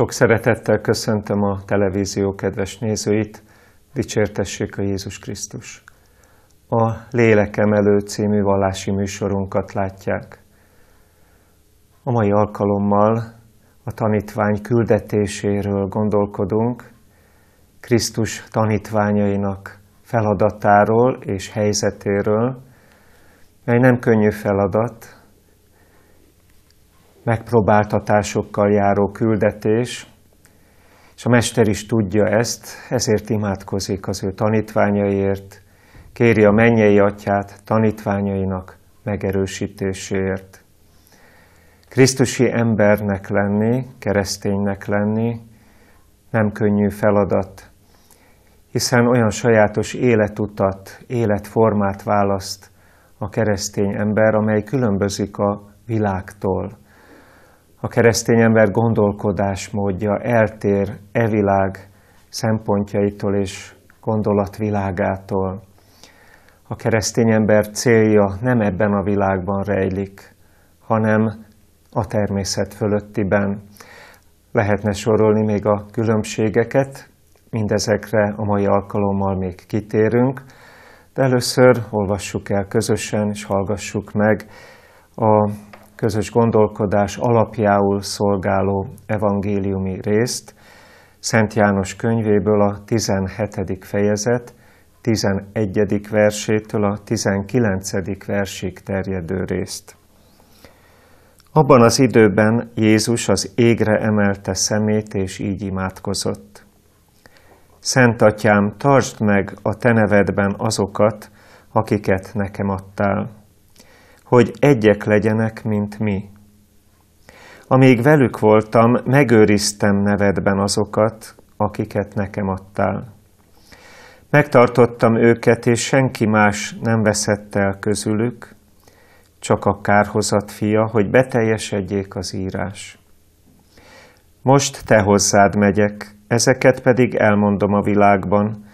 Sok szeretettel köszöntöm a televízió kedves nézőit, dicsértessék a Jézus Krisztus! A Lélekem elő című vallási műsorunkat látják. A mai alkalommal a tanítvány küldetéséről gondolkodunk, Krisztus tanítványainak feladatáról és helyzetéről, mely nem könnyű feladat, megpróbáltatásokkal járó küldetés, és a Mester is tudja ezt, ezért imádkozik az ő tanítványaiért, kéri a mennyei atyát tanítványainak megerősítéséért. Krisztusi embernek lenni, kereszténynek lenni nem könnyű feladat, hiszen olyan sajátos életutat, életformát választ a keresztény ember, amely különbözik a világtól a keresztény ember gondolkodásmódja eltér e világ szempontjaitól és gondolatvilágától. A keresztény ember célja nem ebben a világban rejlik, hanem a természet fölöttiben. Lehetne sorolni még a különbségeket, mindezekre a mai alkalommal még kitérünk, de először olvassuk el közösen és hallgassuk meg a közös gondolkodás alapjául szolgáló evangéliumi részt, Szent János könyvéből a 17. fejezet, 11. versétől a 19. versig terjedő részt. Abban az időben Jézus az égre emelte szemét, és így imádkozott. Szent Atyám, tartsd meg a Te nevedben azokat, akiket nekem adtál, hogy egyek legyenek, mint mi. Amíg velük voltam, megőriztem nevedben azokat, akiket nekem adtál. Megtartottam őket, és senki más nem veszett el közülük, csak a kárhozat fia, hogy beteljesedjék az írás. Most te hozzád megyek, ezeket pedig elmondom a világban,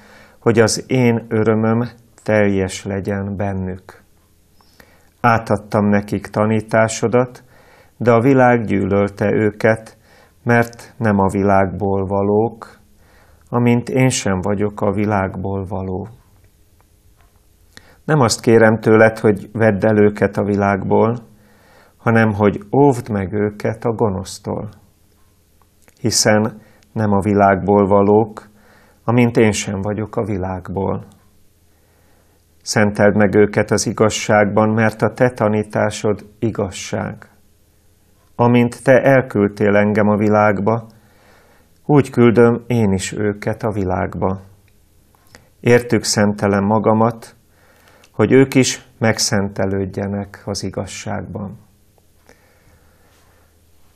hogy az én örömöm teljes legyen bennük átadtam nekik tanításodat, de a világ gyűlölte őket, mert nem a világból valók, amint én sem vagyok a világból való. Nem azt kérem tőled, hogy vedd el őket a világból, hanem hogy óvd meg őket a gonosztól. Hiszen nem a világból valók, amint én sem vagyok a világból. Szenteld meg őket az igazságban, mert a te tanításod igazság. Amint te elküldtél engem a világba, úgy küldöm én is őket a világba. Értük szentelem magamat, hogy ők is megszentelődjenek az igazságban.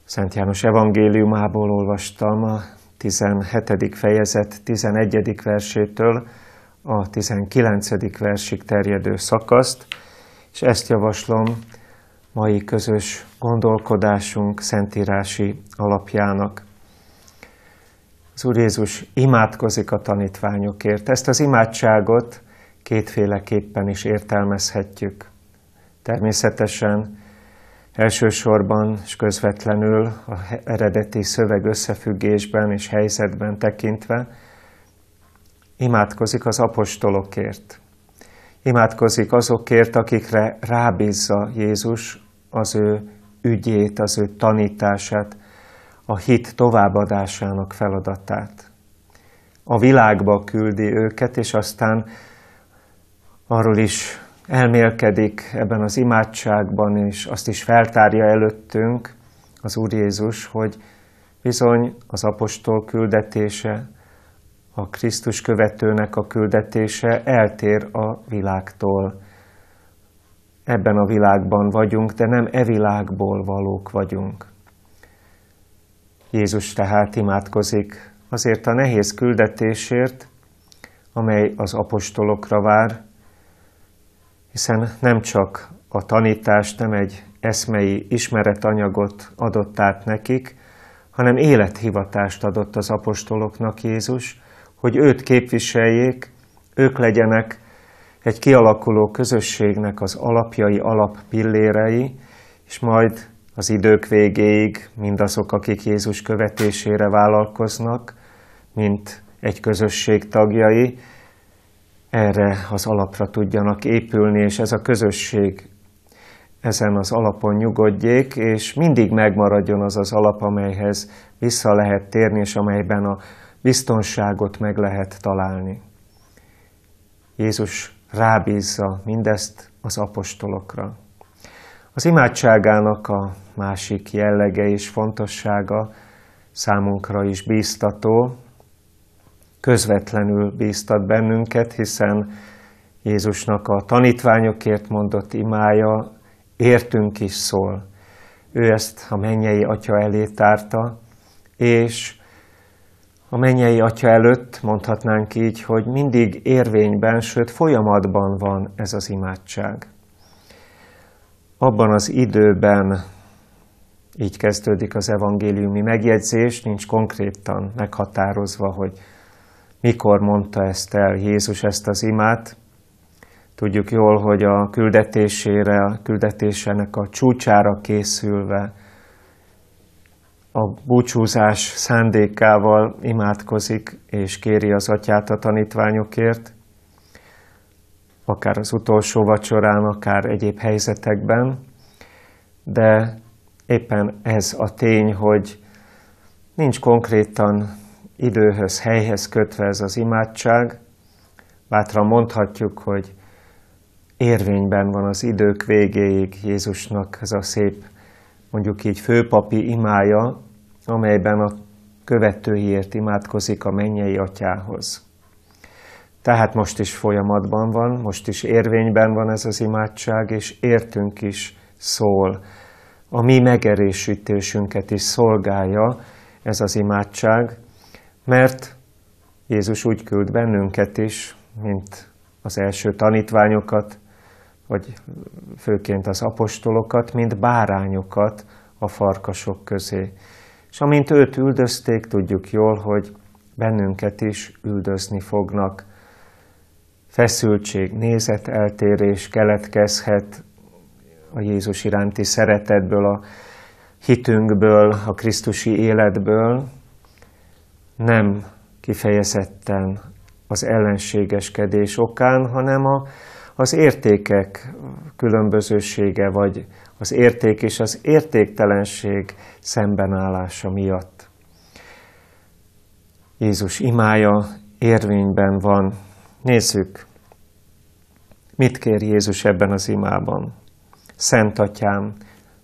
Szent János evangéliumából olvastam a 17. fejezet 11. versétől, a 19. versig terjedő szakaszt, és ezt javaslom mai közös gondolkodásunk szentírási alapjának. Az Úr Jézus imádkozik a tanítványokért. Ezt az imádságot kétféleképpen is értelmezhetjük. Természetesen elsősorban és közvetlenül a eredeti szöveg összefüggésben és helyzetben tekintve, imádkozik az apostolokért, imádkozik azokért, akikre rábízza Jézus az ő ügyét, az ő tanítását, a hit továbbadásának feladatát. A világba küldi őket, és aztán arról is elmélkedik ebben az imádságban, és azt is feltárja előttünk az Úr Jézus, hogy bizony az apostol küldetése, a Krisztus követőnek a küldetése eltér a világtól. Ebben a világban vagyunk, de nem e világból valók vagyunk. Jézus tehát imádkozik azért a nehéz küldetésért, amely az apostolokra vár, hiszen nem csak a tanítást, nem egy eszmei ismeretanyagot adott át nekik, hanem élethivatást adott az apostoloknak Jézus, hogy őt képviseljék, ők legyenek egy kialakuló közösségnek az alapjai, alappillérei, és majd az idők végéig mindazok, akik Jézus követésére vállalkoznak, mint egy közösség tagjai, erre az alapra tudjanak épülni, és ez a közösség ezen az alapon nyugodjék, és mindig megmaradjon az az alap, amelyhez vissza lehet térni, és amelyben a biztonságot meg lehet találni. Jézus rábízza mindezt az apostolokra. Az imádságának a másik jellege és fontossága számunkra is bíztató, közvetlenül bíztat bennünket, hiszen Jézusnak a tanítványokért mondott imája értünk is szól. Ő ezt a mennyei atya elé tárta, és a mennyei atya előtt mondhatnánk így, hogy mindig érvényben, sőt folyamatban van ez az imádság. Abban az időben, így kezdődik az evangéliumi megjegyzés, nincs konkrétan meghatározva, hogy mikor mondta ezt el Jézus ezt az imát. Tudjuk jól, hogy a küldetésére, a küldetésének a csúcsára készülve a búcsúzás szándékával imádkozik és kéri az atyát a tanítványokért, akár az utolsó vacsorán, akár egyéb helyzetekben, de éppen ez a tény, hogy nincs konkrétan időhöz, helyhez kötve ez az imádság, bátran mondhatjuk, hogy érvényben van az idők végéig Jézusnak ez a szép mondjuk így főpapi imája, amelyben a követőiért imádkozik a mennyei atyához. Tehát most is folyamatban van, most is érvényben van ez az imádság, és értünk is szól. A mi megerősítésünket is szolgálja ez az imádság, mert Jézus úgy küld bennünket is, mint az első tanítványokat, vagy főként az apostolokat, mint bárányokat a farkasok közé. És amint őt üldözték, tudjuk jól, hogy bennünket is üldözni fognak. Feszültség, nézeteltérés keletkezhet a Jézus iránti szeretetből, a hitünkből, a Krisztusi életből, nem kifejezetten az ellenségeskedés okán, hanem a az értékek különbözősége, vagy az érték és az értéktelenség szembenállása miatt. Jézus imája érvényben van. Nézzük, mit kér Jézus ebben az imában. Szent atyám,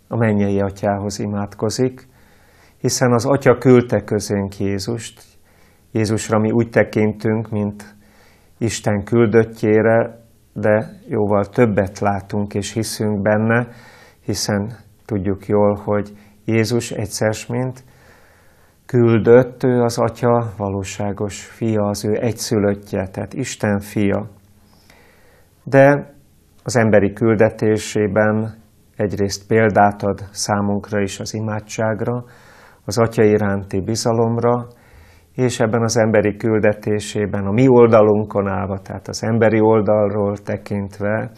a mennyei atyához imádkozik, hiszen az atya küldte közénk Jézust. Jézusra mi úgy tekintünk, mint Isten küldöttjére, de jóval többet látunk és hiszünk benne, hiszen tudjuk jól, hogy Jézus egyszer, mint küldött, ő az Atya valóságos fia, az ő egyszülöttje, tehát Isten fia. De az emberi küldetésében egyrészt példát ad számunkra is az imádságra, az Atya iránti bizalomra, és ebben az emberi küldetésében, a mi oldalunkon állva, tehát az emberi oldalról tekintve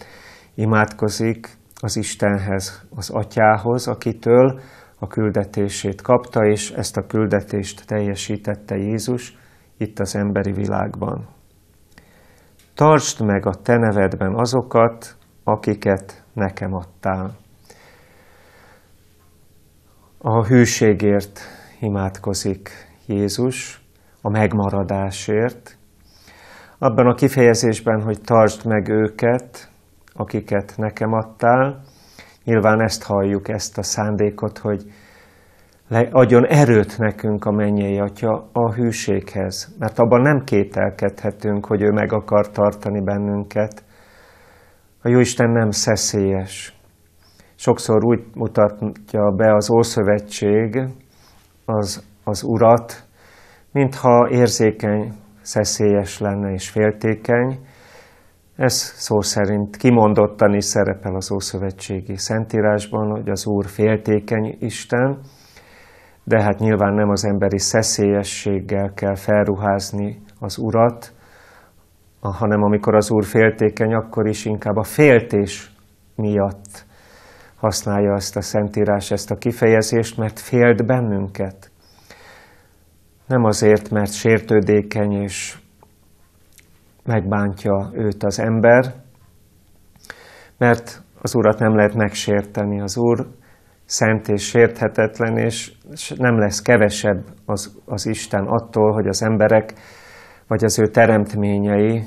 imádkozik az Istenhez, az Atyához, akitől a küldetését kapta, és ezt a küldetést teljesítette Jézus itt az emberi világban. Tartsd meg a te nevedben azokat, akiket nekem adtál. A hűségért imádkozik Jézus, a megmaradásért, abban a kifejezésben, hogy tartsd meg őket, akiket nekem adtál, nyilván ezt halljuk, ezt a szándékot, hogy adjon erőt nekünk a mennyei atya a hűséghez, mert abban nem kételkedhetünk, hogy ő meg akar tartani bennünket. A Jóisten nem szeszélyes. Sokszor úgy mutatja be az Ószövetség az, az Urat, mintha érzékeny, szeszélyes lenne és féltékeny. Ez szó szerint kimondottan is szerepel az Ószövetségi Szentírásban, hogy az Úr féltékeny Isten, de hát nyilván nem az emberi szeszélyességgel kell felruházni az Urat, hanem amikor az Úr féltékeny, akkor is inkább a féltés miatt használja ezt a Szentírás, ezt a kifejezést, mert félt bennünket nem azért, mert sértődékeny és megbántja őt az ember, mert az Urat nem lehet megsérteni. Az Úr szent és sérthetetlen, és nem lesz kevesebb az, az Isten attól, hogy az emberek vagy az ő teremtményei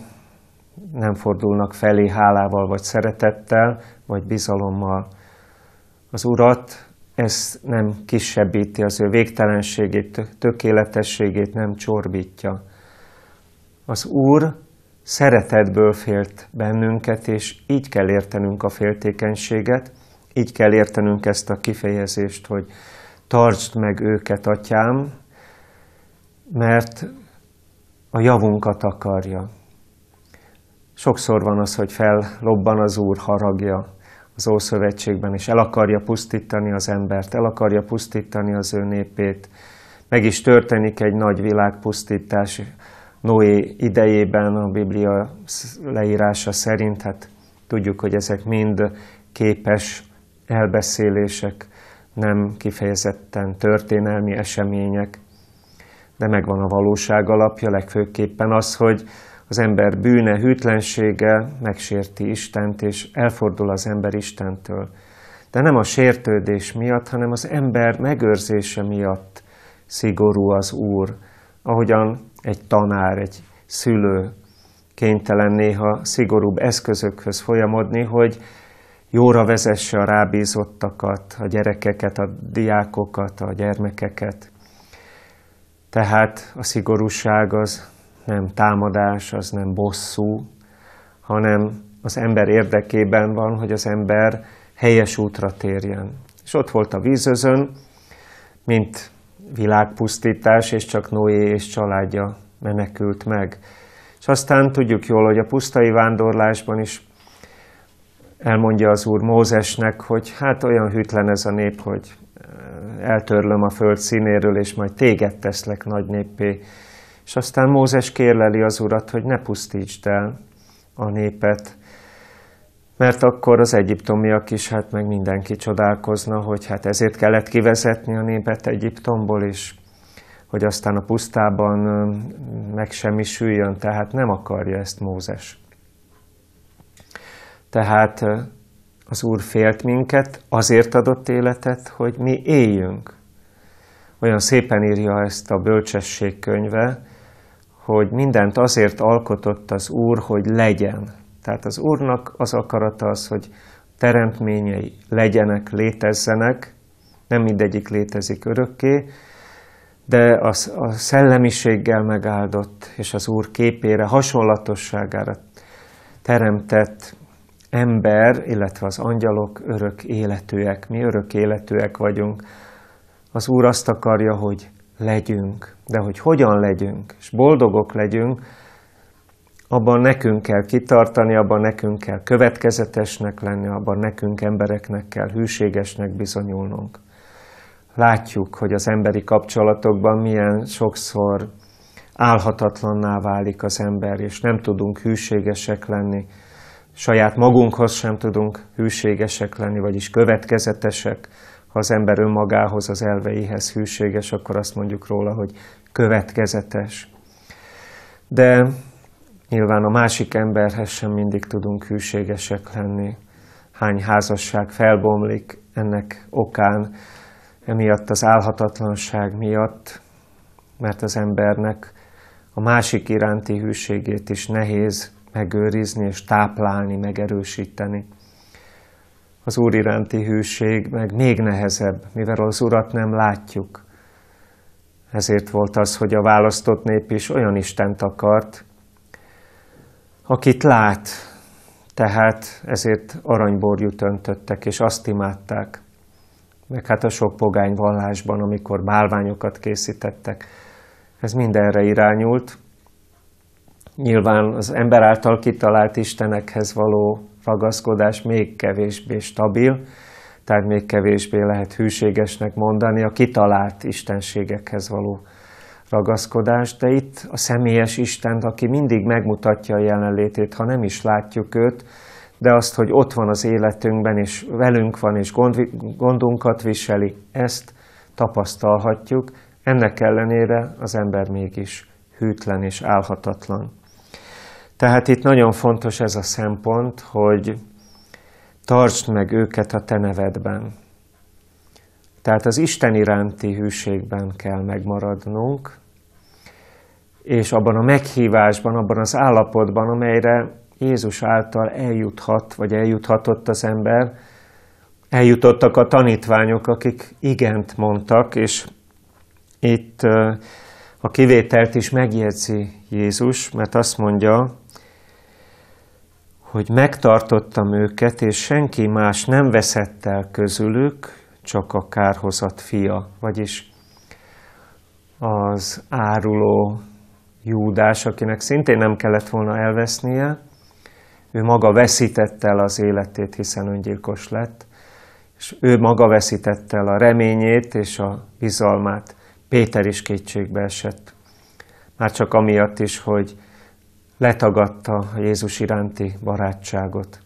nem fordulnak felé hálával, vagy szeretettel, vagy bizalommal. Az Urat ez nem kisebbíti az ő végtelenségét, tökéletességét nem csorbítja. Az Úr szeretetből félt bennünket, és így kell értenünk a féltékenységet, így kell értenünk ezt a kifejezést, hogy tartsd meg őket, atyám, mert a javunkat akarja. Sokszor van az, hogy fellobban az Úr haragja, az Ószövetségben, és el akarja pusztítani az embert, el akarja pusztítani az ő népét. Meg is történik egy nagy világpusztítás Noé idejében, a Biblia leírása szerint, hát tudjuk, hogy ezek mind képes elbeszélések, nem kifejezetten történelmi események, de megvan a valóság alapja, legfőképpen az, hogy az ember bűne, hűtlensége megsérti Istent, és elfordul az ember Istentől. De nem a sértődés miatt, hanem az ember megőrzése miatt szigorú az Úr, ahogyan egy tanár, egy szülő kénytelen néha szigorúbb eszközökhöz folyamodni, hogy jóra vezesse a rábízottakat, a gyerekeket, a diákokat, a gyermekeket. Tehát a szigorúság az nem támadás, az nem bosszú, hanem az ember érdekében van, hogy az ember helyes útra térjen. És ott volt a vízözön, mint világpusztítás, és csak Noé és családja menekült meg. És aztán tudjuk jól, hogy a pusztai vándorlásban is elmondja az Úr Mózesnek, hogy hát olyan hűtlen ez a nép, hogy eh, eltörlöm a föld színéről, és majd téged teszlek nagy néppé, és aztán Mózes kérleli az urat, hogy ne pusztítsd el a népet, mert akkor az egyiptomiak is, hát meg mindenki csodálkozna, hogy hát ezért kellett kivezetni a népet Egyiptomból is, hogy aztán a pusztában megsemmisüljön, tehát nem akarja ezt Mózes. Tehát az Úr félt minket, azért adott életet, hogy mi éljünk. Olyan szépen írja ezt a bölcsesség könyve, hogy mindent azért alkotott az Úr, hogy legyen. Tehát az Úrnak az akarata az, hogy teremtményei legyenek, létezzenek, nem mindegyik létezik örökké, de az, a szellemiséggel megáldott és az Úr képére, hasonlatosságára teremtett ember, illetve az angyalok örök életűek. Mi örök életűek vagyunk. Az Úr azt akarja, hogy legyünk, de hogy hogyan legyünk, és boldogok legyünk, abban nekünk kell kitartani, abban nekünk kell következetesnek lenni, abban nekünk embereknek kell hűségesnek bizonyulnunk. Látjuk, hogy az emberi kapcsolatokban milyen sokszor álhatatlanná válik az ember, és nem tudunk hűségesek lenni, saját magunkhoz sem tudunk hűségesek lenni, vagyis következetesek, ha az ember önmagához, az elveihez hűséges, akkor azt mondjuk róla, hogy következetes. De nyilván a másik emberhez sem mindig tudunk hűségesek lenni. Hány házasság felbomlik ennek okán, emiatt az álhatatlanság miatt, mert az embernek a másik iránti hűségét is nehéz megőrizni és táplálni, megerősíteni az Úr iránti hűség meg még nehezebb, mivel az Urat nem látjuk. Ezért volt az, hogy a választott nép is olyan Istent akart, akit lát, tehát ezért aranyborjút öntöttek, és azt imádták. Meg hát a sok pogány vallásban, amikor bálványokat készítettek, ez mindenre irányult. Nyilván az ember által kitalált istenekhez való ragaszkodás még kevésbé stabil, tehát még kevésbé lehet hűségesnek mondani a kitalált istenségekhez való ragaszkodást, de itt a személyes isten, aki mindig megmutatja a jelenlétét, ha nem is látjuk őt, de azt, hogy ott van az életünkben, és velünk van, és gond, gondunkat viseli, ezt tapasztalhatjuk, ennek ellenére az ember mégis hűtlen és álhatatlan. Tehát itt nagyon fontos ez a szempont, hogy tartsd meg őket a te nevedben. Tehát az Isten iránti hűségben kell megmaradnunk, és abban a meghívásban, abban az állapotban, amelyre Jézus által eljuthat, vagy eljuthatott az ember, eljutottak a tanítványok, akik igent mondtak, és itt a kivételt is megjegyzi Jézus, mert azt mondja, hogy megtartottam őket, és senki más nem veszett el közülük, csak a kárhozat fia, vagyis az áruló Júdás, akinek szintén nem kellett volna elvesznie, ő maga veszítette el az életét, hiszen öngyilkos lett, és ő maga veszítette el a reményét és a bizalmát. Péter is kétségbe esett. Már csak amiatt is, hogy letagadta Jézus iránti barátságot.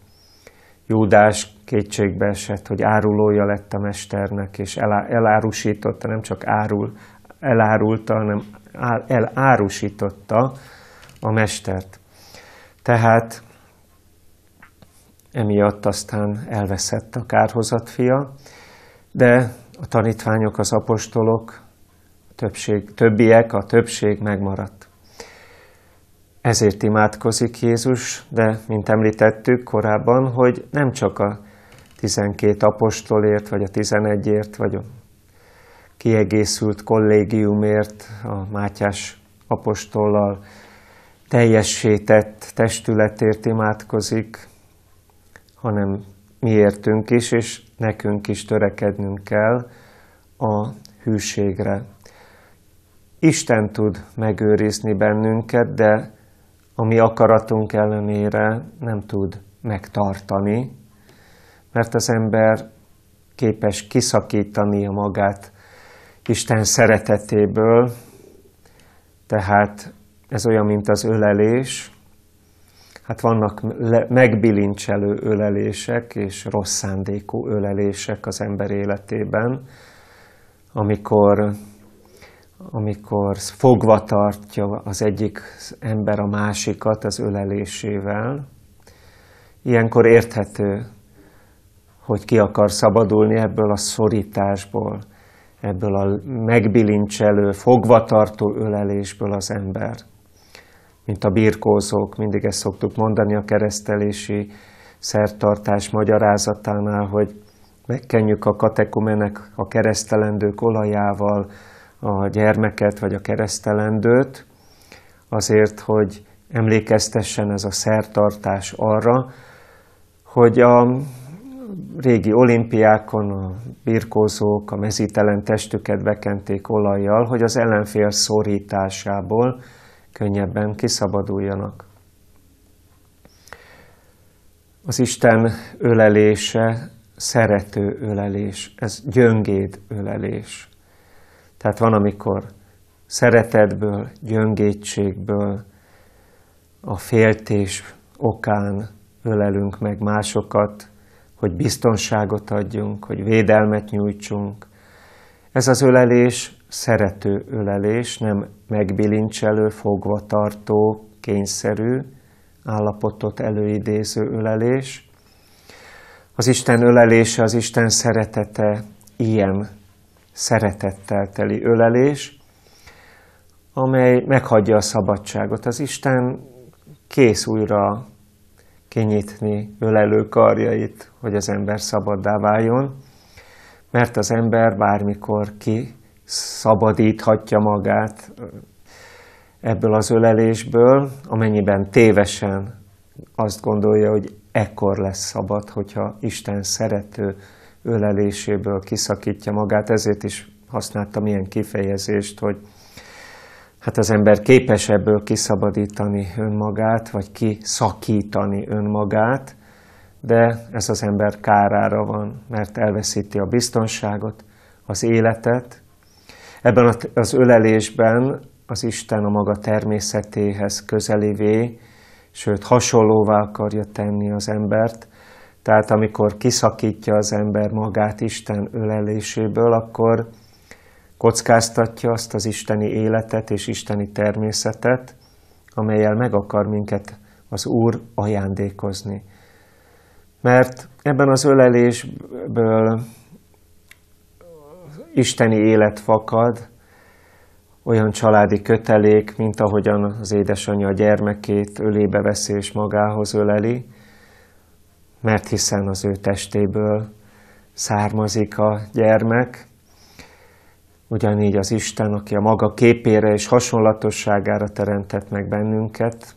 Júdás kétségbe esett, hogy árulója lett a mesternek, és elárusította, nem csak árul, elárulta, hanem elárusította a mestert. Tehát emiatt aztán elveszett a kárhozat fia, de a tanítványok, az apostolok, többség, többiek, a többség megmaradt. Ezért imádkozik Jézus, de mint említettük korábban, hogy nem csak a 12 apostolért, vagy a 11ért, vagy a kiegészült kollégiumért, a Mátyás apostollal teljesített testületért imádkozik, hanem miértünk is, és nekünk is törekednünk kell a hűségre. Isten tud megőrizni bennünket, de a mi akaratunk ellenére nem tud megtartani, mert az ember képes kiszakítani a magát Isten szeretetéből, tehát ez olyan, mint az ölelés. Hát vannak megbilincselő ölelések és rossz szándékú ölelések az ember életében, amikor amikor fogva tartja az egyik ember a másikat az ölelésével, ilyenkor érthető, hogy ki akar szabadulni ebből a szorításból, ebből a megbilincselő, fogvatartó ölelésből az ember. Mint a birkózók, mindig ezt szoktuk mondani a keresztelési szertartás magyarázatánál, hogy megkenjük a katekumenek a keresztelendők olajával, a gyermeket vagy a keresztelendőt, azért, hogy emlékeztessen ez a szertartás arra, hogy a régi olimpiákon a birkózók a mezítelen testüket bekenték olajjal, hogy az ellenfél szorításából könnyebben kiszabaduljanak. Az Isten ölelése szerető ölelés, ez gyöngéd ölelés. Tehát van, amikor szeretetből, gyöngétségből, a féltés okán ölelünk meg másokat, hogy biztonságot adjunk, hogy védelmet nyújtsunk. Ez az ölelés szerető ölelés, nem megbilincselő, tartó, kényszerű, állapotot előidéző ölelés. Az Isten ölelése, az Isten szeretete ilyen szeretettel teli ölelés, amely meghagyja a szabadságot. Az Isten kész újra kinyitni ölelő karjait, hogy az ember szabaddá váljon, mert az ember bármikor ki szabadíthatja magát ebből az ölelésből, amennyiben tévesen azt gondolja, hogy ekkor lesz szabad, hogyha Isten szerető öleléséből kiszakítja magát, ezért is használtam ilyen kifejezést, hogy hát az ember képes ebből kiszabadítani önmagát, vagy kiszakítani önmagát, de ez az ember kárára van, mert elveszíti a biztonságot, az életet. Ebben az ölelésben az Isten a maga természetéhez közelévé, sőt hasonlóvá akarja tenni az embert, tehát amikor kiszakítja az ember magát Isten öleléséből, akkor kockáztatja azt az isteni életet és isteni természetet, amelyel meg akar minket az Úr ajándékozni. Mert ebben az ölelésből isteni élet fakad, olyan családi kötelék, mint ahogyan az édesanyja a gyermekét ölébe veszi és magához öleli, mert hiszen az ő testéből származik a gyermek, ugyanígy az Isten, aki a maga képére és hasonlatosságára teremtett meg bennünket,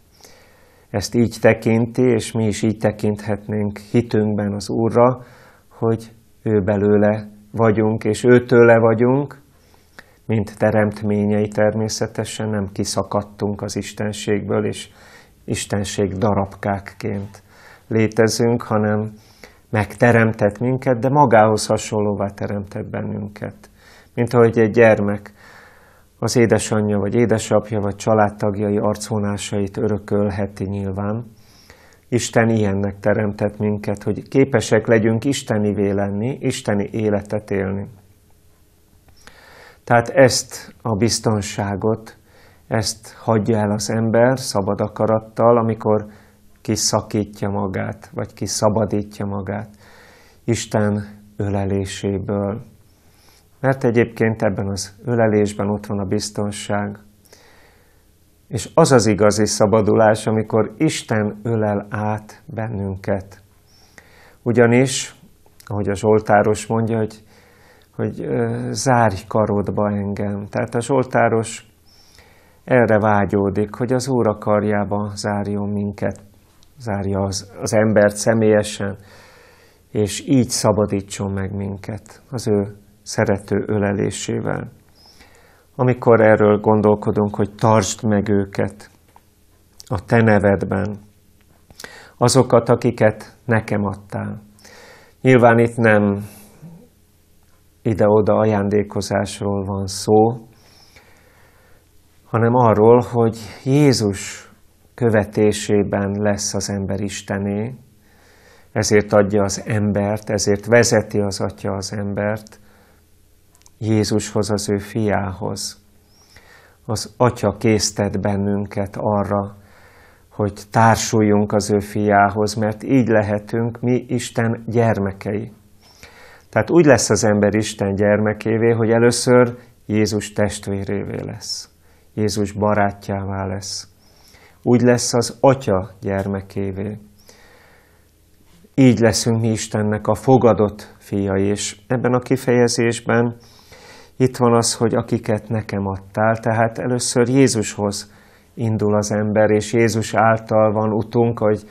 ezt így tekinti, és mi is így tekinthetnénk hitünkben az Úrra, hogy ő belőle vagyunk, és őtőle vagyunk, mint teremtményei természetesen nem kiszakadtunk az Istenségből, és Istenség darabkákként létezünk, hanem megteremtett minket, de magához hasonlóvá teremtett bennünket. Mint ahogy egy gyermek az édesanyja, vagy édesapja, vagy családtagjai arcvonásait örökölheti nyilván. Isten ilyennek teremtett minket, hogy képesek legyünk Isteni lenni, isteni életet élni. Tehát ezt a biztonságot, ezt hagyja el az ember szabad akarattal, amikor kiszakítja magát, vagy kiszabadítja magát Isten öleléséből. Mert egyébként ebben az ölelésben ott van a biztonság, és az az igazi szabadulás, amikor Isten ölel át bennünket. Ugyanis, ahogy a Zsoltáros mondja, hogy, hogy zárj karodba engem. Tehát a Zsoltáros erre vágyódik, hogy az Úr akarjába zárjon minket zárja az, az embert személyesen, és így szabadítson meg minket az ő szerető ölelésével. Amikor erről gondolkodunk, hogy tartsd meg őket a te nevedben, azokat, akiket nekem adtál. Nyilván itt nem ide-oda ajándékozásról van szó, hanem arról, hogy Jézus követésében lesz az ember Istené, ezért adja az embert, ezért vezeti az Atya az embert Jézushoz, az ő fiához. Az Atya késztet bennünket arra, hogy társuljunk az ő fiához, mert így lehetünk mi Isten gyermekei. Tehát úgy lesz az ember Isten gyermekévé, hogy először Jézus testvérévé lesz, Jézus barátjává lesz úgy lesz az Atya gyermekévé. Így leszünk mi Istennek a fogadott fiai, és ebben a kifejezésben itt van az, hogy akiket nekem adtál, tehát először Jézushoz indul az ember, és Jézus által van utunk, hogy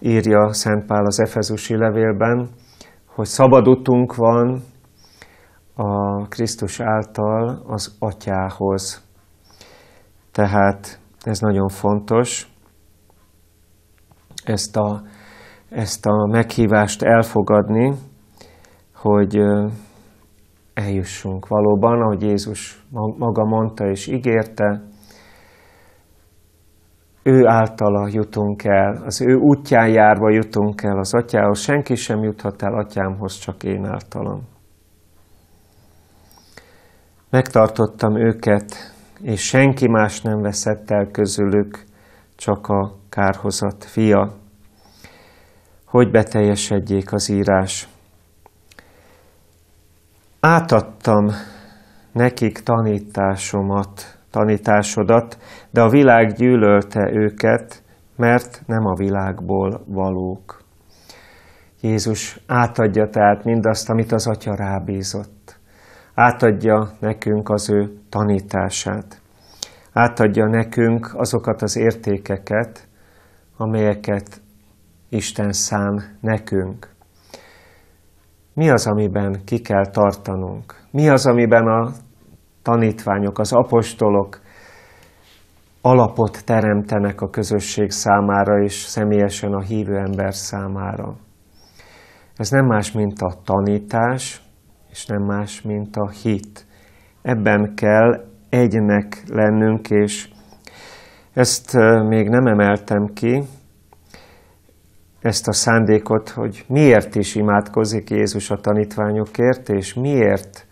írja Szent Pál az Efezusi levélben, hogy szabad utunk van a Krisztus által az Atyához. Tehát ez nagyon fontos. Ezt a, ezt a meghívást elfogadni, hogy eljussunk valóban, ahogy Jézus maga mondta és ígérte, ő általa jutunk el, az ő útján járva jutunk el az atyához, senki sem juthat el atyámhoz, csak én általam. Megtartottam őket és senki más nem veszett el közülük, csak a kárhozat fia, hogy beteljesedjék az írás. Átadtam nekik tanításomat, tanításodat, de a világ gyűlölte őket, mert nem a világból valók. Jézus átadja tehát mindazt, amit az Atya rábízott átadja nekünk az ő tanítását, átadja nekünk azokat az értékeket, amelyeket Isten szán nekünk. Mi az, amiben ki kell tartanunk? Mi az, amiben a tanítványok, az apostolok alapot teremtenek a közösség számára és személyesen a hívő ember számára? Ez nem más, mint a tanítás, és nem más, mint a hit. Ebben kell egynek lennünk, és ezt még nem emeltem ki, ezt a szándékot, hogy miért is imádkozik Jézus a tanítványokért, és miért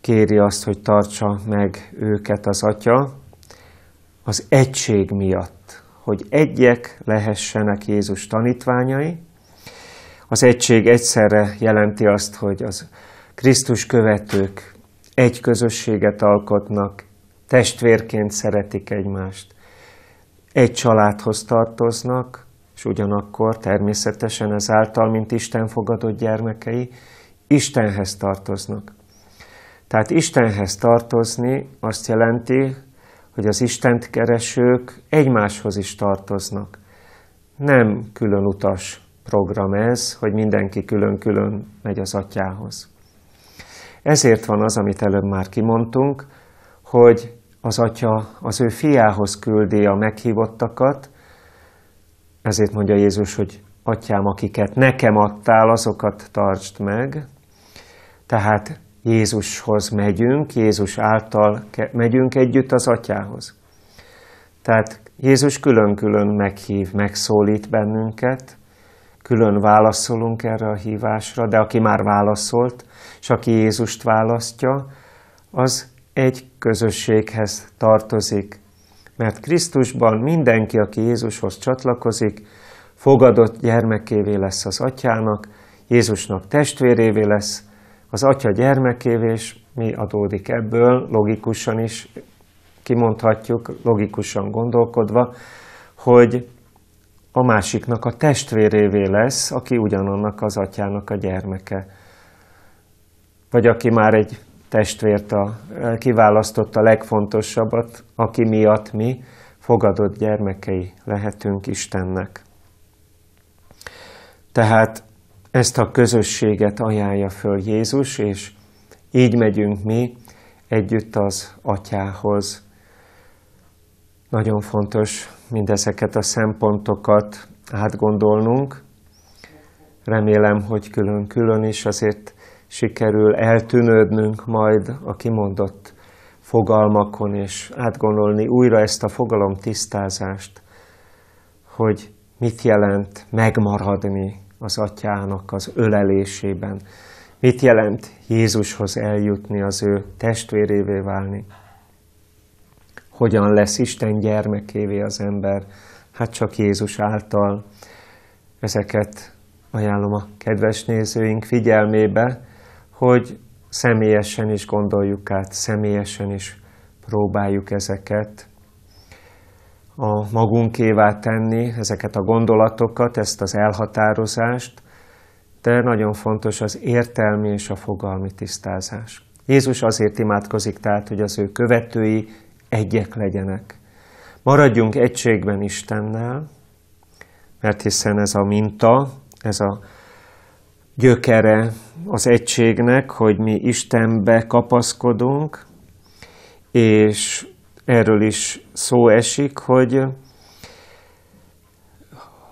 kéri azt, hogy tartsa meg őket az Atya, az egység miatt, hogy egyek lehessenek Jézus tanítványai. Az egység egyszerre jelenti azt, hogy az Krisztus követők egy közösséget alkotnak, testvérként szeretik egymást, egy családhoz tartoznak, és ugyanakkor természetesen ezáltal, mint Isten fogadott gyermekei, Istenhez tartoznak. Tehát Istenhez tartozni azt jelenti, hogy az Istent keresők egymáshoz is tartoznak. Nem külön utas program ez, hogy mindenki külön-külön megy az atyához. Ezért van az, amit előbb már kimondtunk, hogy az atya az ő fiához küldi a meghívottakat, ezért mondja Jézus, hogy atyám, akiket nekem adtál, azokat tartsd meg. Tehát Jézushoz megyünk, Jézus által megyünk együtt az atyához. Tehát Jézus külön-külön meghív, megszólít bennünket, külön válaszolunk erre a hívásra, de aki már válaszolt, és aki Jézust választja, az egy közösséghez tartozik. Mert Krisztusban mindenki, aki Jézushoz csatlakozik, fogadott gyermekévé lesz az atyának, Jézusnak testvérévé lesz, az atya gyermekévé, és mi adódik ebből, logikusan is kimondhatjuk, logikusan gondolkodva, hogy a másiknak a testvérévé lesz, aki ugyanannak az atyának a gyermeke vagy aki már egy testvért a, eh, kiválasztotta a legfontosabbat, aki miatt mi fogadott gyermekei lehetünk Istennek. Tehát ezt a közösséget ajánlja föl Jézus, és így megyünk mi együtt az atyához. Nagyon fontos mindezeket a szempontokat átgondolnunk. Remélem, hogy külön-külön is azért sikerül eltűnődnünk majd a kimondott fogalmakon, és átgondolni újra ezt a fogalom tisztázást, hogy mit jelent megmaradni az atyának az ölelésében, mit jelent Jézushoz eljutni, az ő testvérévé válni, hogyan lesz Isten gyermekévé az ember, hát csak Jézus által. Ezeket ajánlom a kedves nézőink figyelmébe, hogy személyesen is gondoljuk át, személyesen is próbáljuk ezeket a magunkévá tenni, ezeket a gondolatokat, ezt az elhatározást, de nagyon fontos az értelmi és a fogalmi tisztázás. Jézus azért imádkozik tehát, hogy az ő követői egyek legyenek. Maradjunk egységben Istennel, mert hiszen ez a minta, ez a gyökere az egységnek, hogy mi Istenbe kapaszkodunk, és erről is szó esik, hogy,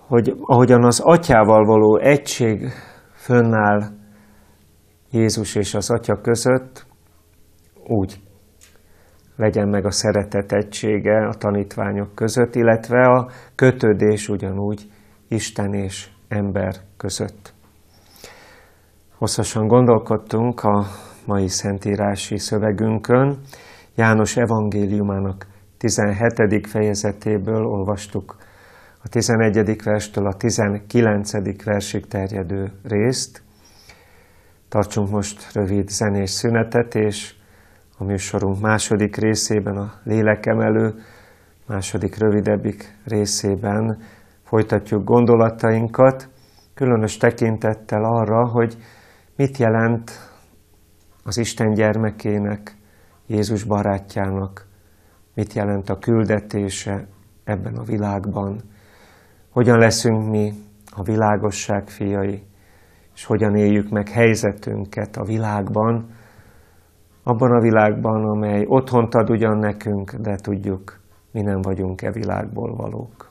hogy ahogyan az atyával való egység fönnáll Jézus és az atya között, úgy legyen meg a szeretet egysége a tanítványok között, illetve a kötődés ugyanúgy Isten és ember között. Hosszasan gondolkodtunk a mai szentírási szövegünkön. János evangéliumának 17. fejezetéből olvastuk a 11. verstől a 19. versig terjedő részt. Tartsunk most rövid zenés szünetet, és a műsorunk második részében, a lélekemelő második rövidebbik részében folytatjuk gondolatainkat, különös tekintettel arra, hogy Mit jelent az Isten gyermekének, Jézus barátjának, mit jelent a küldetése ebben a világban, hogyan leszünk mi a világosság fiai, és hogyan éljük meg helyzetünket a világban, abban a világban, amely otthont ad ugyan nekünk, de tudjuk, mi nem vagyunk e világból valók.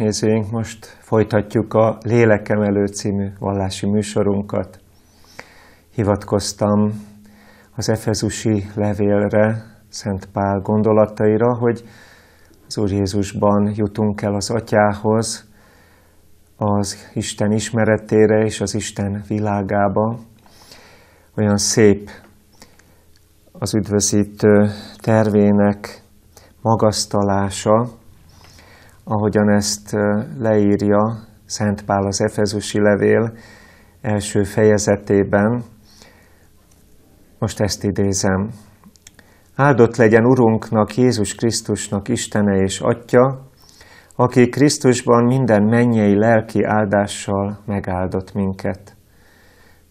nézőink, most folytatjuk a Lélekemelő című vallási műsorunkat. Hivatkoztam az Efezusi levélre, Szent Pál gondolataira, hogy az Úr Jézusban jutunk el az Atyához, az Isten ismeretére és az Isten világába. Olyan szép az üdvözítő tervének magasztalása, ahogyan ezt leírja Szent Pál az Efezusi levél első fejezetében. Most ezt idézem. Áldott legyen Urunknak, Jézus Krisztusnak Istene és Atya, aki Krisztusban minden mennyei lelki áldással megáldott minket.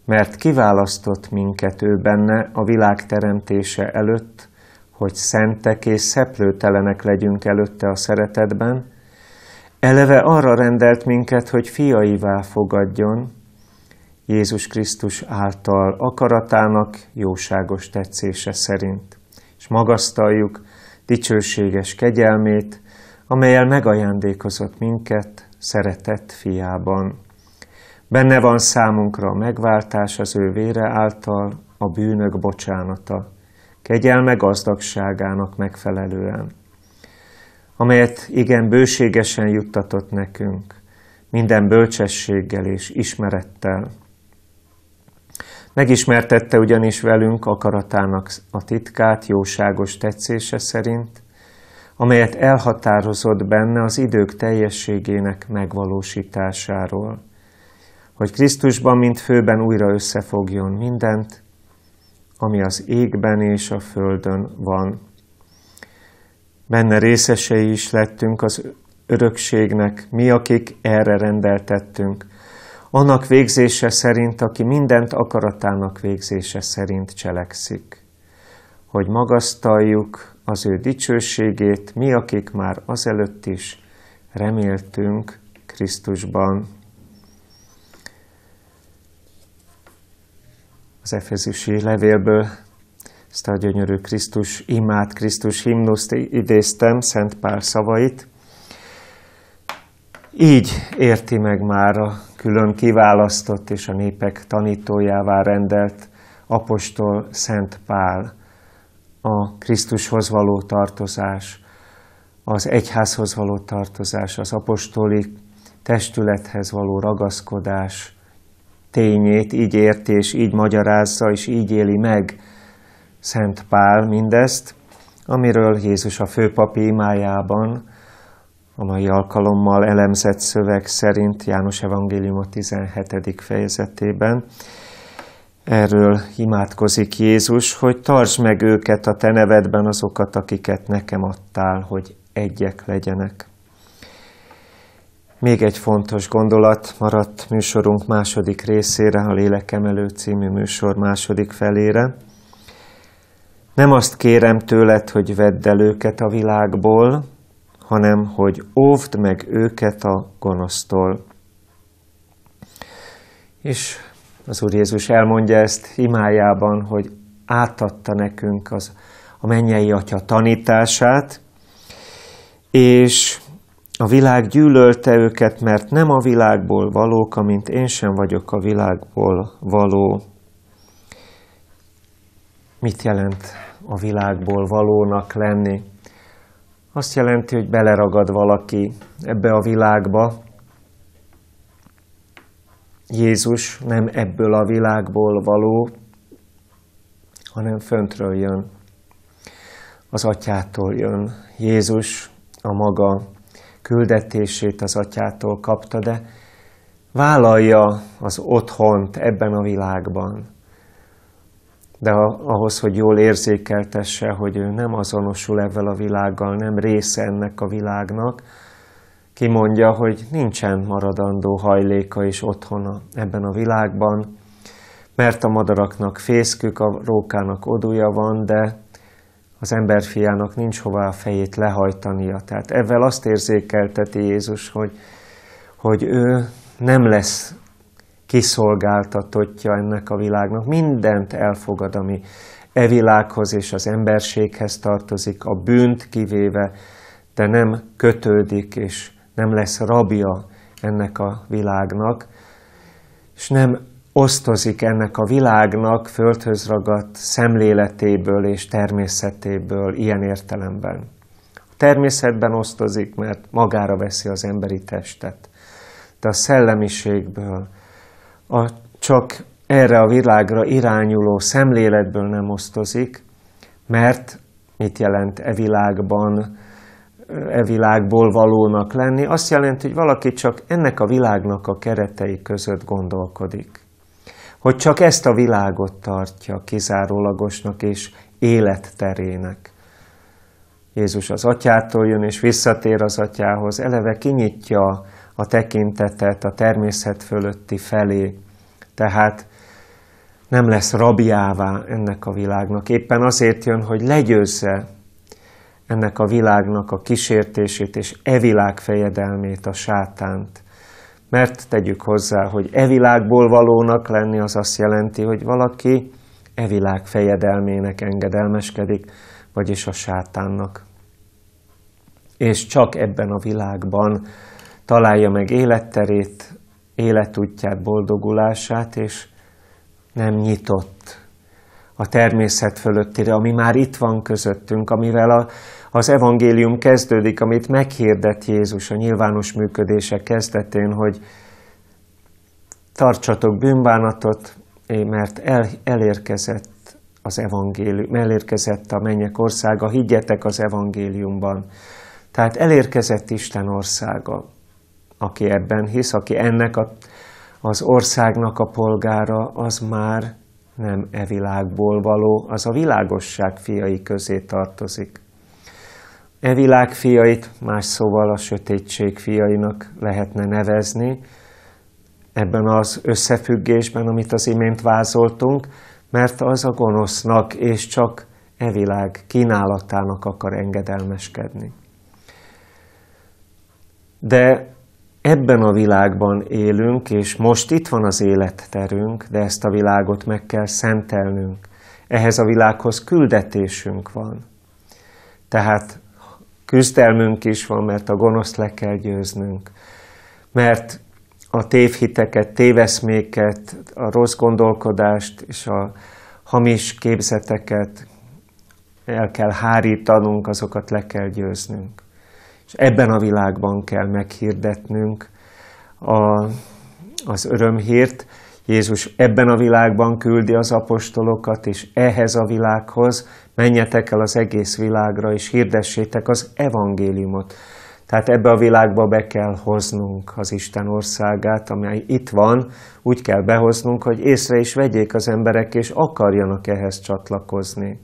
Mert kiválasztott minket ő benne a világ teremtése előtt, hogy szentek és szeplőtelenek legyünk előtte a szeretetben, Eleve arra rendelt minket, hogy fiaivá fogadjon, Jézus Krisztus által akaratának jóságos tetszése szerint, és magasztaljuk dicsőséges kegyelmét, amelyel megajándékozott minket szeretett fiában. Benne van számunkra a megváltás az ő vére által, a bűnök bocsánata, kegyelme gazdagságának megfelelően amelyet igen bőségesen juttatott nekünk, minden bölcsességgel és ismerettel. Megismertette ugyanis velünk akaratának a titkát jóságos tetszése szerint, amelyet elhatározott benne az idők teljességének megvalósításáról, hogy Krisztusban, mint főben újra összefogjon mindent, ami az égben és a földön van benne részesei is lettünk az örökségnek, mi, akik erre rendeltettünk, annak végzése szerint, aki mindent akaratának végzése szerint cselekszik, hogy magasztaljuk az ő dicsőségét, mi, akik már azelőtt is reméltünk Krisztusban. Az Efezusi levélből ezt a gyönyörű Krisztus imád, Krisztus himnuszt idéztem, Szent Pál szavait. Így érti meg már a külön kiválasztott és a népek tanítójává rendelt apostol Szent Pál a Krisztushoz való tartozás, az egyházhoz való tartozás, az apostoli testülethez való ragaszkodás tényét így érti, és így magyarázza, és így éli meg Szent Pál mindezt, amiről Jézus a főpapi imájában a mai alkalommal elemzett szöveg szerint János Evangélium a 17. fejezetében. Erről imádkozik Jézus, hogy tarts meg őket a te nevedben azokat, akiket nekem adtál, hogy egyek legyenek. Még egy fontos gondolat maradt műsorunk második részére, a Lélekemelő című műsor második felére. Nem azt kérem tőled, hogy vedd el őket a világból, hanem hogy óvd meg őket a gonosztól. És az Úr Jézus elmondja ezt imájában, hogy átadta nekünk az, a mennyei atya tanítását, és a világ gyűlölte őket, mert nem a világból valók, amint én sem vagyok a világból való. Mit jelent a világból valónak lenni? Azt jelenti, hogy beleragad valaki ebbe a világba. Jézus nem ebből a világból való, hanem föntről jön. Az atyától jön. Jézus a maga küldetését az atyától kapta, de vállalja az otthont ebben a világban de ahhoz, hogy jól érzékeltesse, hogy ő nem azonosul ezzel a világgal, nem része ennek a világnak, kimondja, hogy nincsen maradandó hajléka és otthona ebben a világban, mert a madaraknak fészkük, a rókának odúja van, de az emberfiának nincs hová a fejét lehajtania. Tehát ezzel azt érzékelteti Jézus, hogy, hogy ő nem lesz kiszolgáltatottja ennek a világnak. Mindent elfogad, ami e világhoz és az emberséghez tartozik, a bűnt kivéve, de nem kötődik, és nem lesz rabja ennek a világnak, és nem osztozik ennek a világnak földhöz ragadt szemléletéből és természetéből ilyen értelemben. A természetben osztozik, mert magára veszi az emberi testet, de a szellemiségből, a csak erre a világra irányuló szemléletből nem osztozik, mert mit jelent e világban, e világból valónak lenni? Azt jelenti, hogy valaki csak ennek a világnak a keretei között gondolkodik. Hogy csak ezt a világot tartja kizárólagosnak és életterének. Jézus az atyától jön és visszatér az atyához, eleve kinyitja a tekintetet a természet fölötti felé. Tehát nem lesz rabjává ennek a világnak. Éppen azért jön, hogy legyőzze ennek a világnak a kísértését és e világ fejedelmét, a sátánt. Mert tegyük hozzá, hogy e világból valónak lenni az azt jelenti, hogy valaki e világ fejedelmének engedelmeskedik, vagyis a sátánnak. És csak ebben a világban találja meg életterét, életútját, boldogulását, és nem nyitott a természet fölöttire, ami már itt van közöttünk, amivel a, az evangélium kezdődik, amit meghirdet Jézus a nyilvános működése kezdetén, hogy tartsatok bűnbánatot, mert el, elérkezett az evangélium, elérkezett a mennyek országa, higgyetek az evangéliumban. Tehát elérkezett Isten országa, aki ebben hisz, aki ennek a, az országnak a polgára, az már nem e világból való, az a világosság fiai közé tartozik. E világ fiait, más szóval a sötétség fiainak lehetne nevezni, ebben az összefüggésben, amit az imént vázoltunk, mert az a gonosznak és csak e világ kínálatának akar engedelmeskedni. De ebben a világban élünk, és most itt van az életterünk, de ezt a világot meg kell szentelnünk. Ehhez a világhoz küldetésünk van. Tehát küzdelmünk is van, mert a gonoszt le kell győznünk. Mert a tévhiteket, téveszméket, a rossz gondolkodást és a hamis képzeteket el kell hárítanunk, azokat le kell győznünk és ebben a világban kell meghirdetnünk a, az örömhírt. Jézus ebben a világban küldi az apostolokat, és ehhez a világhoz menjetek el az egész világra, és hirdessétek az evangéliumot. Tehát ebbe a világba be kell hoznunk az Isten országát, amely itt van, úgy kell behoznunk, hogy észre is vegyék az emberek, és akarjanak ehhez csatlakozni.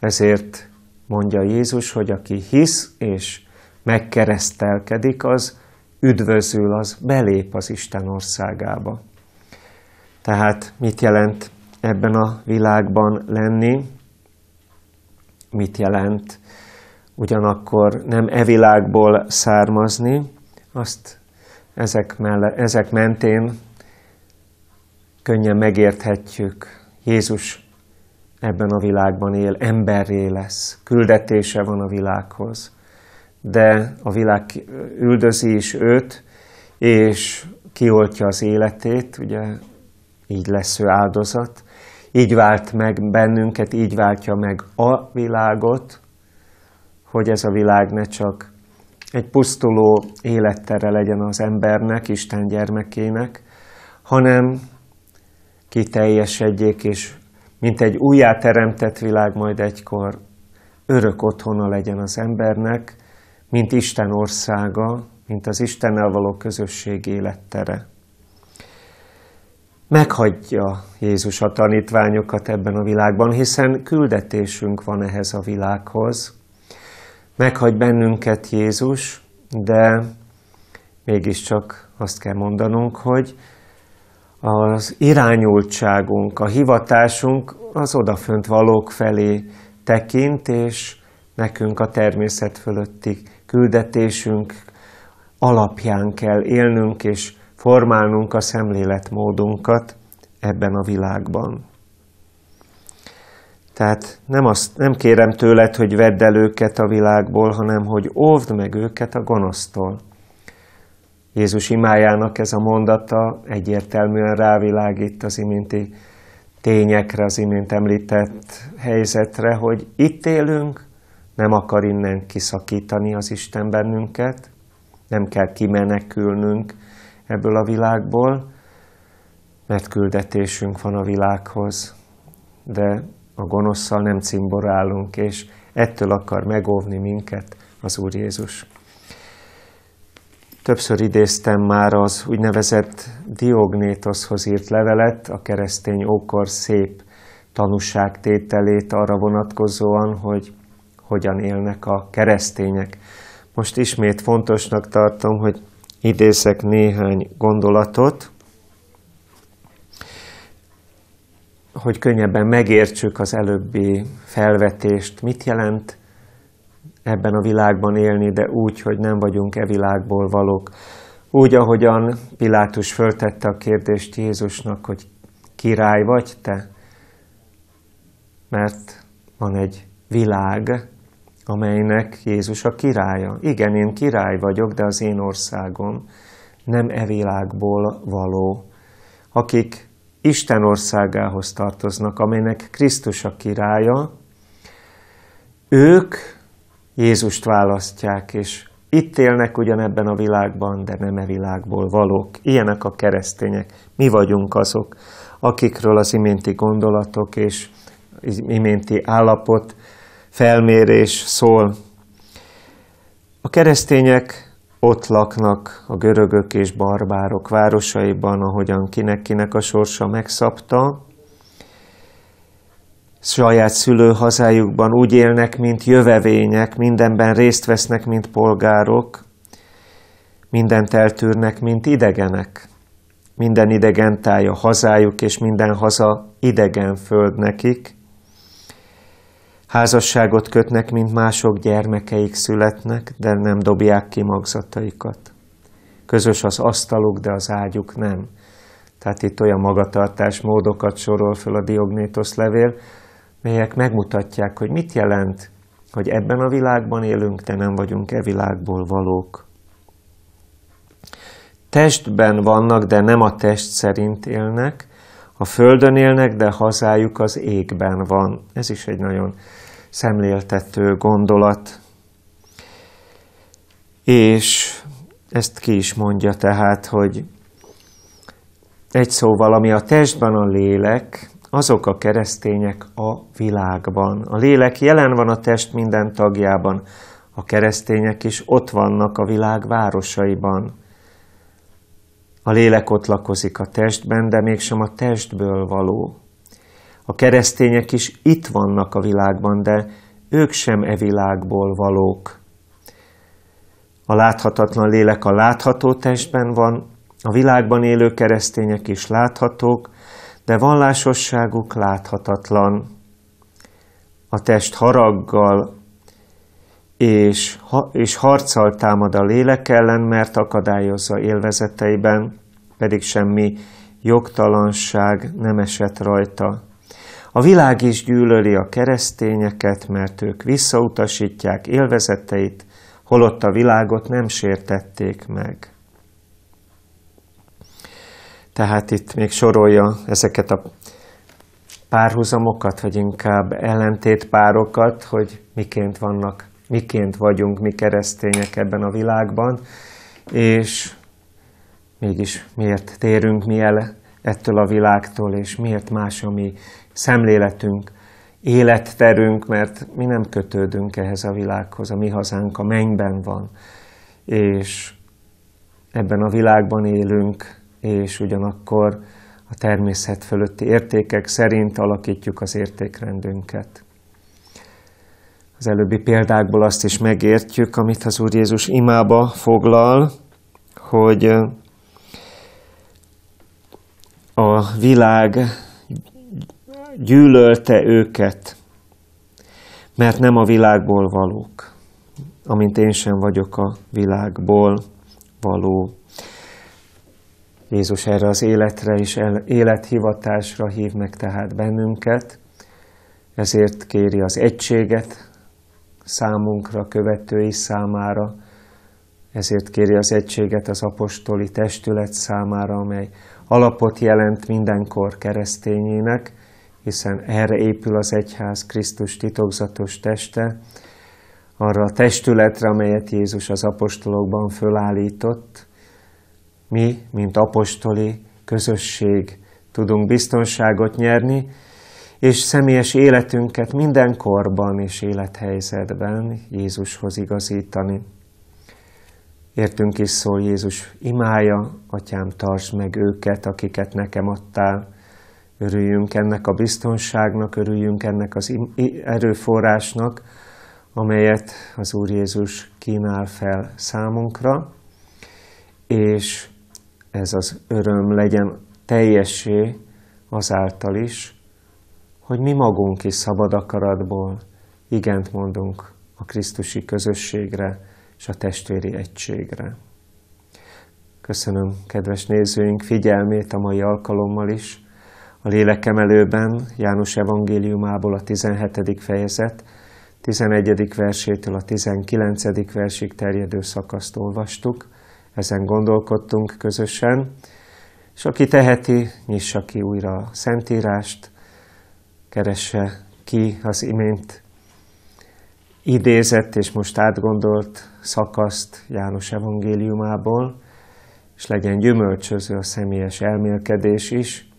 Ezért mondja Jézus, hogy aki hisz és megkeresztelkedik, az üdvözül, az belép az Isten országába. Tehát mit jelent ebben a világban lenni? Mit jelent ugyanakkor nem e világból származni? Azt ezek, melle, ezek mentén könnyen megérthetjük. Jézus ebben a világban él, emberré lesz, küldetése van a világhoz de a világ üldözi is őt, és kioltja az életét, ugye így lesz ő áldozat, így vált meg bennünket, így váltja meg a világot, hogy ez a világ ne csak egy pusztuló élettere legyen az embernek, Isten gyermekének, hanem kiteljesedjék, és mint egy újjáteremtett világ majd egykor örök otthona legyen az embernek, mint Isten országa, mint az Istennel való közösség élettere. Meghagyja Jézus a tanítványokat ebben a világban, hiszen küldetésünk van ehhez a világhoz. Meghagy bennünket Jézus, de mégiscsak azt kell mondanunk, hogy az irányultságunk, a hivatásunk az odafönt valók felé tekint, és nekünk a természet fölötti küldetésünk alapján kell élnünk és formálnunk a szemléletmódunkat ebben a világban. Tehát nem, azt, nem kérem tőled, hogy vedd el őket a világból, hanem hogy óvd meg őket a gonosztól. Jézus imájának ez a mondata egyértelműen rávilágít az iménti tényekre, az imént említett helyzetre, hogy itt élünk, nem akar innen kiszakítani az Isten bennünket, nem kell kimenekülnünk ebből a világból, mert küldetésünk van a világhoz, de a gonoszszal nem cimborálunk, és ettől akar megóvni minket az Úr Jézus. Többször idéztem már az úgynevezett Diognétoszhoz írt levelet, a keresztény ókor szép tanúságtételét arra vonatkozóan, hogy hogyan élnek a keresztények. Most ismét fontosnak tartom, hogy idézek néhány gondolatot, hogy könnyebben megértsük az előbbi felvetést, mit jelent ebben a világban élni, de úgy, hogy nem vagyunk e világból valók. Úgy, ahogyan Pilátus föltette a kérdést Jézusnak, hogy király vagy te? Mert van egy világ, amelynek Jézus a királya. Igen, én király vagyok, de az én országom nem e világból való. Akik Isten országához tartoznak, amelynek Krisztus a királya, ők Jézust választják, és itt élnek ugyanebben a világban, de nem e világból valók. Ilyenek a keresztények. Mi vagyunk azok, akikről az iménti gondolatok és iménti állapot felmérés szól. A keresztények ott laknak a görögök és barbárok városaiban, ahogyan kinek-kinek a sorsa megszabta. Saját szülőhazájukban úgy élnek, mint jövevények, mindenben részt vesznek, mint polgárok, mindent eltűrnek, mint idegenek. Minden idegen táj a hazájuk, és minden haza idegen föld nekik – Házasságot kötnek, mint mások gyermekeik születnek, de nem dobják ki magzataikat. Közös az asztaluk, de az ágyuk nem. Tehát itt olyan magatartás módokat sorol föl a Diognétosz levél, melyek megmutatják, hogy mit jelent, hogy ebben a világban élünk, de nem vagyunk e világból valók. Testben vannak, de nem a test szerint élnek, a földön élnek, de hazájuk az égben van. Ez is egy nagyon szemléltető gondolat. És ezt ki is mondja tehát, hogy egy szóval, ami a testben a lélek, azok a keresztények a világban. A lélek jelen van a test minden tagjában. A keresztények is ott vannak a világ városaiban. A lélek ott lakozik a testben, de mégsem a testből való. A keresztények is itt vannak a világban, de ők sem e világból valók. A láthatatlan lélek a látható testben van, a világban élő keresztények is láthatók, de vallásosságuk láthatatlan. A test haraggal és, és harccal támad a lélek ellen, mert akadályozza élvezeteiben, pedig semmi jogtalanság nem esett rajta. A világ is gyűlöli a keresztényeket, mert ők visszautasítják élvezeteit, holott a világot nem sértették meg. Tehát itt még sorolja ezeket a párhuzamokat, vagy inkább ellentétpárokat, hogy miként vannak, miként vagyunk mi keresztények ebben a világban, és mégis miért térünk mi el ettől a világtól, és miért más a mi szemléletünk, életterünk, mert mi nem kötődünk ehhez a világhoz, a mi hazánk a mennyben van, és ebben a világban élünk, és ugyanakkor a természet fölötti értékek szerint alakítjuk az értékrendünket. Az előbbi példákból azt is megértjük, amit az Úr Jézus imába foglal, hogy a világ gyűlölte őket, mert nem a világból valók, amint én sem vagyok a világból való. Jézus erre az életre és élethivatásra hív meg tehát bennünket, ezért kéri az egységet számunkra, követői számára, ezért kéri az egységet az apostoli testület számára, amely alapot jelent mindenkor keresztényének, hiszen erre épül az egyház Krisztus titokzatos teste, arra a testületre, amelyet Jézus az apostolokban fölállított, mi, mint apostoli közösség tudunk biztonságot nyerni, és személyes életünket minden korban és élethelyzetben Jézushoz igazítani. Értünk is szól Jézus, imája, atyám, tartsd meg őket, akiket nekem adtál, Örüljünk ennek a biztonságnak, örüljünk ennek az erőforrásnak, amelyet az Úr Jézus kínál fel számunkra, és ez az öröm legyen teljessé azáltal is, hogy mi magunk is szabad akaratból igent mondunk a Krisztusi közösségre és a testvéri egységre. Köszönöm kedves nézőink figyelmét a mai alkalommal is, a lélekemelőben, János evangéliumából a 17. fejezet, 11. versétől a 19. versig terjedő szakaszt olvastuk, ezen gondolkodtunk közösen, és aki teheti, nyissa ki újra a Szentírást, keresse ki az imént idézett és most átgondolt szakaszt János evangéliumából, és legyen gyümölcsöző a személyes elmélkedés is,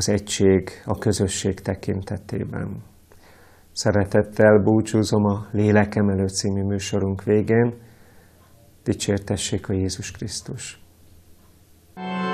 az egység, a közösség tekintetében. Szeretettel búcsúzom a Lélekem előtt című műsorunk végén. Dicsértessék a Jézus Krisztus! thank you